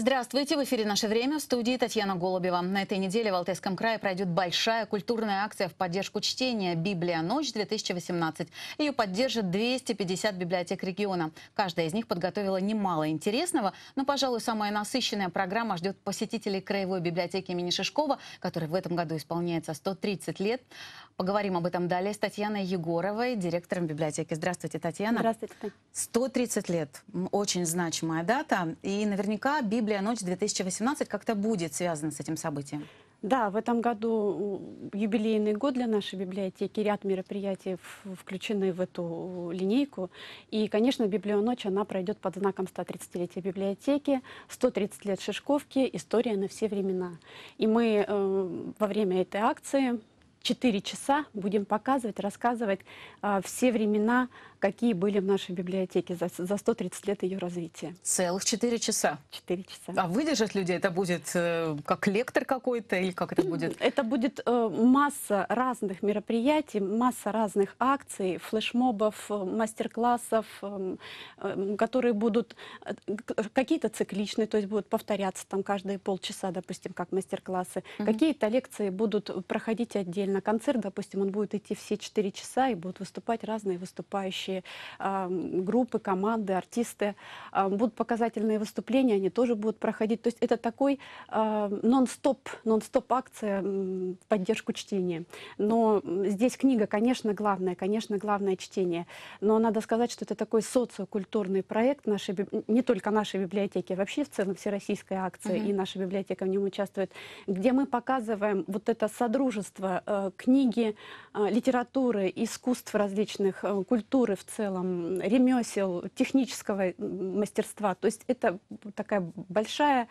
Здравствуйте, в эфире «Наше время» в студии Татьяна Голубева. На этой неделе в Алтайском крае пройдет большая культурная акция в поддержку чтения «Библия ночь-2018». Ее поддержит 250 библиотек региона. Каждая из них подготовила немало интересного, но, пожалуй, самая насыщенная программа ждет посетителей Краевой библиотеки имени Шишкова, которой в этом году исполняется 130 лет. Поговорим об этом далее с Татьяной Егоровой, директором библиотеки. Здравствуйте, Татьяна. Здравствуйте. 130 лет. Очень значимая дата. И наверняка «Библия. Ночь 2018» как-то будет связана с этим событием. Да, в этом году юбилейный год для нашей библиотеки, ряд мероприятий включены в эту э, линейку. И, конечно, «Библионочь» она пройдет под знаком 130-летия библиотеки, 130 лет Шишковки, история на все времена. И мы э, во время этой акции 4 часа будем показывать, рассказывать э, все времена какие были в нашей библиотеке за, за 130 лет ее развития. Целых 4 часа? 4 часа. А выдержат люди? это будет э, как лектор какой-то или как это будет? Это будет э, масса разных мероприятий, масса разных акций, флешмобов, э, мастер-классов, э, э, которые будут э, какие-то цикличные, то есть будут повторяться там каждые полчаса, допустим, как мастер-классы. Угу. Какие-то лекции будут проходить отдельно. Концерт, допустим, он будет идти все 4 часа и будут выступать разные выступающие потрясающие э, группы, команды, артисты. Э, будут показательные выступления, они тоже будут проходить. То есть это такой нон-стоп, нон-стоп акция в поддержку чтения. Но здесь книга, конечно, главная, конечно, главное чтение. Но надо сказать, что это такой социокультурный проект нашей, не только нашей библиотеки, вообще в целом всероссийская акция, угу. и наша библиотека в нем участвует, где мы показываем вот это содружество э, книги, э, литературы, искусств различных, э, культуры, в целом, ремесел, технического мастерства. То есть это такая большая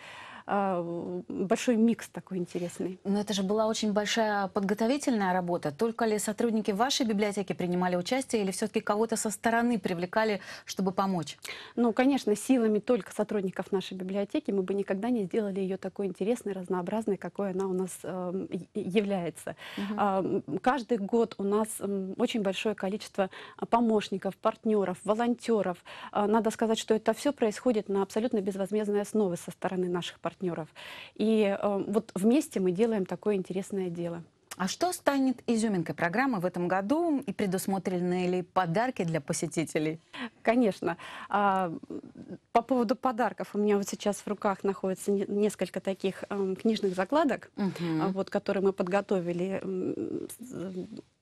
а, большой микс такой интересный. Но ну, это же была очень большая подготовительная работа. Только ли сотрудники вашей библиотеки принимали участие или все-таки кого-то со стороны привлекали, чтобы помочь? Ну, конечно, силами только сотрудников нашей библиотеки мы бы никогда не сделали ее такой интересной, разнообразной, какой она у нас э, является. Угу. Э, каждый год у нас эм, очень большое количество а, помощников, партнеров, волонтеров. Э, а, надо сказать, что это все происходит на абсолютно безвозмездной основе со стороны наших партнеров партнеров. И э, вот вместе мы делаем такое интересное дело. А что станет изюминкой программы в этом году и предусмотрены ли подарки для посетителей? Конечно. А, по поводу подарков у меня вот сейчас в руках находится несколько таких эм, книжных закладок, угу. вот, которые мы подготовили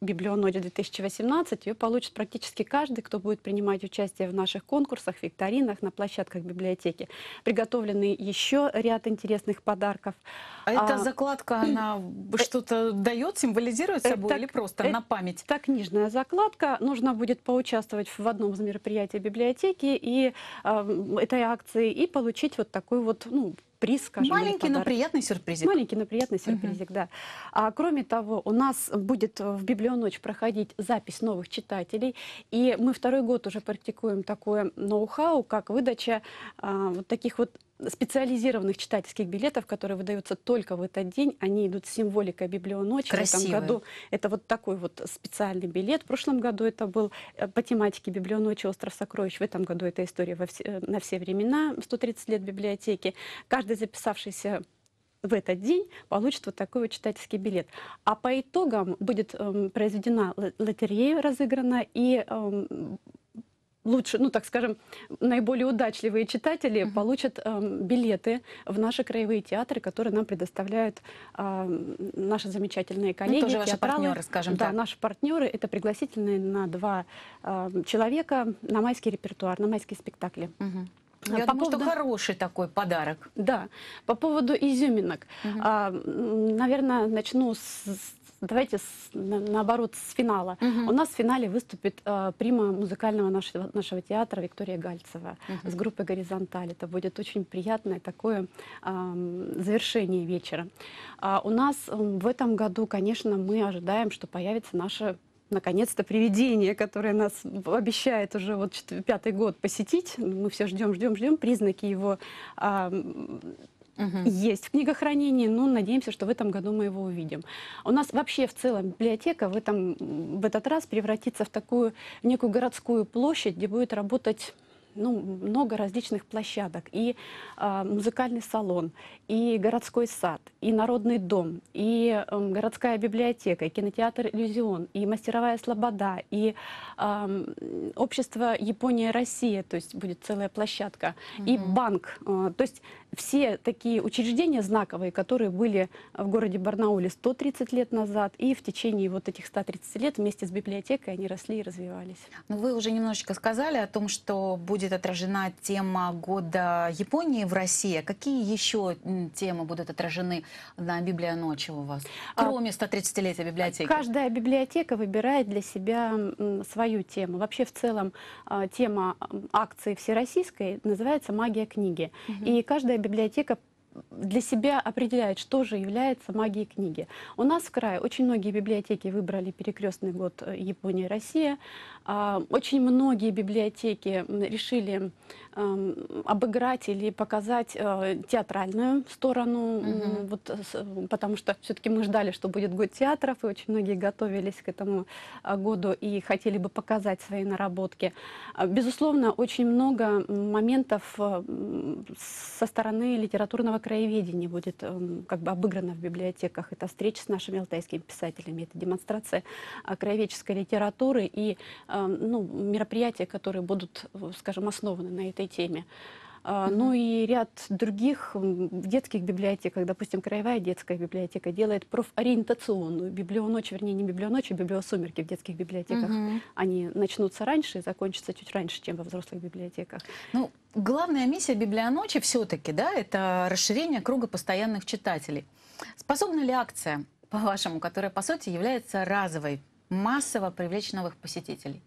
библионоде 2018. Ее получит практически каждый, кто будет принимать участие в наших конкурсах, викторинах, на площадках библиотеки. Приготовлены еще ряд интересных подарков. А, а эта закладка, она что-то дает? переплет символизирует э, собой это, или просто это, на память? Это книжная закладка. Нужно будет поучаствовать в одном из мероприятий библиотеки и э, этой акции и получить вот такой вот ну, приз, скажем. Маленький, но приятный сюрпризик. Маленький, но приятный сюрпризик, угу. да. А, кроме того, у нас будет в Библионочь проходить запись новых читателей, и мы второй год уже практикуем такое ноу-хау, как выдача а, вот таких вот специализированных читательских билетов, которые выдаются только в этот день. Они идут с символикой библионочи. Красивые. В этом году это вот такой вот специальный билет. В прошлом году это был э, по тематике библионочи «Остров сокровищ». В этом году это история во все, э, на все времена, 130 лет библиотеки. Каждый записавшийся в этот день получит вот такой вот читательский билет. А по итогам будет эм, произведена лотерея разыграна, и эм, лучше, ну так скажем, наиболее удачливые читатели угу. получат э, билеты в наши краевые театры, которые нам предоставляют э, наши замечательные ну, коллеги. Ну, тоже театралы. ваши партнеры, скажем да, так. Да, наши партнеры. Это пригласительные на два э, человека на майский репертуар, на майские спектакли. Угу. Я по думаю, поводу... что хороший такой подарок. Да. По поводу изюминок. Угу. А, наверное, начну с, с давайте с, на, наоборот с финала. Угу. У нас в финале выступит э, прима музыкального нашего, нашего театра Виктория Гальцева угу. с группой «Горизонталь». Это будет очень приятное такое э, завершение вечера. А у нас в этом году, конечно, мы ожидаем, что появится наша наконец-то привидение, которое нас обещает уже вот пятый год посетить. Мы все ждем, ждем, ждем признаки его угу. есть в книгохранении, но надеемся, что в этом году мы его увидим. У нас вообще в целом библиотека в, этом, в этот раз превратится в такую некую городскую площадь, где будет работать ну, много различных площадок. И э, музыкальный салон, и городской сад, и народный дом, и э, городская библиотека, и кинотеатр «Иллюзион», и мастеровая «Слобода», и э, общество «Япония-Россия», то есть будет целая площадка, угу. и банк. Э, то есть все такие учреждения знаковые, которые были в городе Барнауле 130 лет назад, и в течение вот этих 130 лет вместе с библиотекой они росли и развивались. Ну, вы уже немножечко сказали о том, что будет отражена тема года Японии в России. А какие еще темы будут отражены на Библия ночи у вас, а, кроме 130-летия библиотеки? Каждая библиотека выбирает для себя свою тему. Вообще в целом а, тема акции всероссийской называется «Магия книги». Угу. И каждая библиотека для себя определяет, что же является магией книги. У нас в крае очень многие библиотеки выбрали перекрестный год э, Япония-Россия. А, очень многие библиотеки решили Эм, обыграть или показать э, театральную сторону, угу. вот, потому что все-таки мы ждали, что будет год театров, и очень многие готовились к этому э, году и хотели бы показать свои наработки. А, безусловно, очень много моментов э, со стороны литературного краеведения будет эм, как бы обыграно в библиотеках. Это встреча с нашими алтайскими писателями, это демонстрация а, краеведческой литературы и эм, ну, мероприятия, которые будут, скажем, основаны на этой этой теме. А, ну и ряд других детских библиотек, допустим, Краевая детская библиотека делает профориентационную библионочь, вернее, не библионочь, а библиосумерки в детских библиотеках. Угу. Они начнутся раньше и закончатся чуть раньше, чем во взрослых библиотеках. Ну, главная миссия библионочи все-таки, да, это расширение круга постоянных читателей. Способна ли акция, по-вашему, которая, по сути, является разовой, массово привлечь новых посетителей?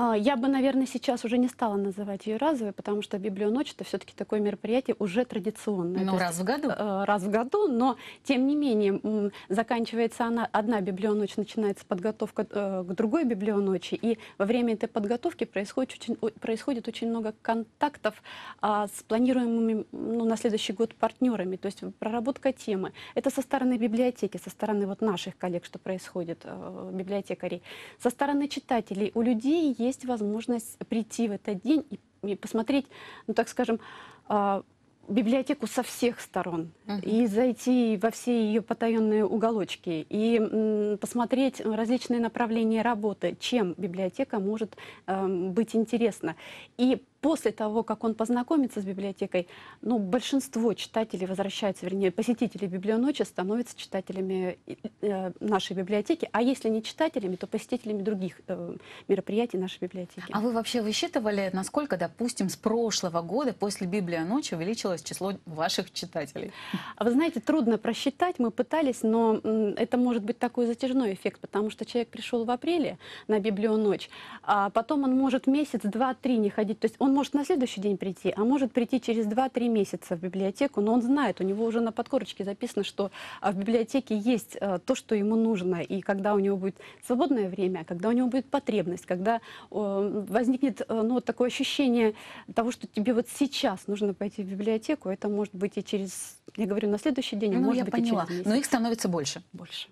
А, я бы, наверное, сейчас уже не стала называть ее разовой, потому что библионочь это все-таки такое мероприятие уже традиционное. Ну, раз есть, в году. Э, раз в году, но тем не менее заканчивается она, одна библионочь, начинается подготовка э, к другой библионочи, и во время этой подготовки происходит очень, происходит очень много контактов а, с планируемыми ну, на следующий год партнерами, то есть проработка темы. Это со стороны библиотеки, со стороны вот наших коллег, что происходит, э, библиотекарей, со стороны читателей. У людей есть есть возможность прийти в этот день и, и посмотреть, ну так скажем, э, библиотеку со всех сторон uh-huh. и зайти во все ее потаенные уголочки и м, посмотреть различные направления работы, чем библиотека может э, быть интересна. И после того, как он познакомится с библиотекой, ну, большинство читателей возвращаются, вернее, посетителей библионочи становятся читателями э, нашей библиотеки, а если не читателями, то посетителями других э, мероприятий нашей библиотеки. А вы вообще высчитывали, насколько, допустим, с прошлого года после библионочи увеличилось число ваших читателей? А вы знаете, трудно просчитать, мы пытались, но это может быть такой затяжной эффект, потому что человек пришел в апреле на библионочь, а потом он может месяц, два, три не ходить, то есть он он может на следующий день прийти, а может прийти через 2-3 месяца в библиотеку, но он знает, у него уже на подкорочке записано, что а, в библиотеке есть э, то, что ему нужно, и когда у него будет свободное время, когда у него будет потребность, когда возникнет э, ну, такое ощущение того, что тебе вот сейчас нужно пойти в библиотеку, это может быть и через, я говорю, на следующий день, а ну, может быть поняла. и через месяц. Но их становится больше. Больше.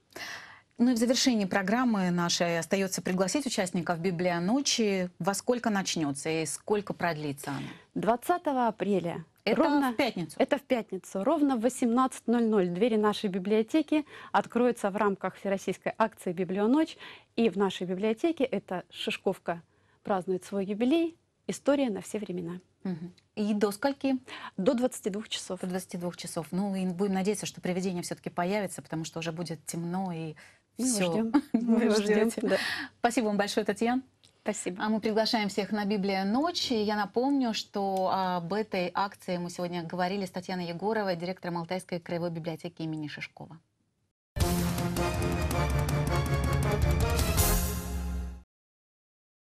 Ну и в завершении программы нашей остается пригласить участников «Библионочи». Во сколько начнется и сколько продлится она? 20 апреля. Это ровно, в пятницу? Это в пятницу. Ровно в 18.00 двери нашей библиотеки откроются в рамках всероссийской акции «Библионочь». И в нашей библиотеке эта Шишковка празднует свой юбилей «История на все времена». И до скольки? До 22 часов. До 22 часов. Ну и будем надеяться, что привидение все-таки появится, потому что уже будет темно и все. Мы ждем. Мы ждем. Да. Спасибо вам большое, Татьяна. Спасибо. А мы приглашаем всех на Библия ночь. я напомню, что об этой акции мы сегодня говорили с Татьяной Егоровой, директором Алтайской краевой библиотеки имени Шишкова.